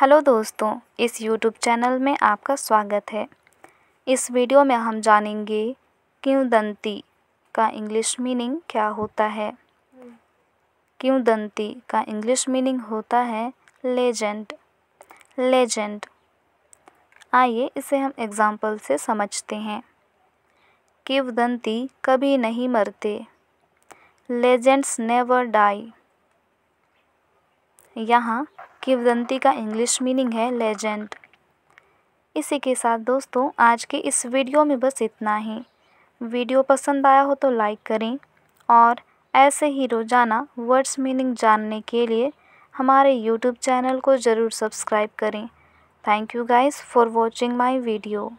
hello दोस्तों इस YouTube channel में आपका स्वागत है इस वीडियो में हम जानेंगे क्यों दंती का इंग्लिश मीनिंग क्या होता है क्यों दंती का इंग्लिश मीनिंग होता है लेजेंड लेजेंड आइए इसे हम एग्जाम्पल से समझते हैं किव दंती कभी नहीं मरते लेजेंड्स नेवर डाई यहाँ किवदंती का इंग्लिश मीनिंग है लेजेंड इसी के साथ दोस्तों आज के इस वीडियो में बस इतना ही वीडियो पसंद आया हो तो लाइक करें और ऐसे ही रोज़ाना वर्ड्स मीनिंग जानने के लिए हमारे यूट्यूब चैनल को ज़रूर सब्सक्राइब करें thank you guys for watching my video